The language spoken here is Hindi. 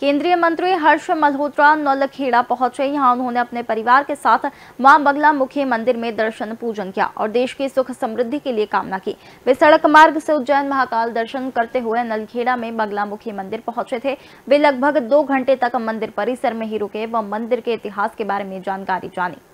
केंद्रीय मंत्री हर्ष मल्होत्रा नौलखेड़ा पहुंचे यहां उन्होंने अपने परिवार के साथ मां बगला मुखी मंदिर में दर्शन पूजन किया और देश की सुख समृद्धि के लिए कामना की वे सड़क मार्ग से उज्जैन महाकाल दर्शन करते हुए नलखेड़ा में बगला मुखी मंदिर पहुंचे थे वे लगभग दो घंटे तक मंदिर परिसर में ही रुके व मंदिर के इतिहास के बारे में जानकारी जानी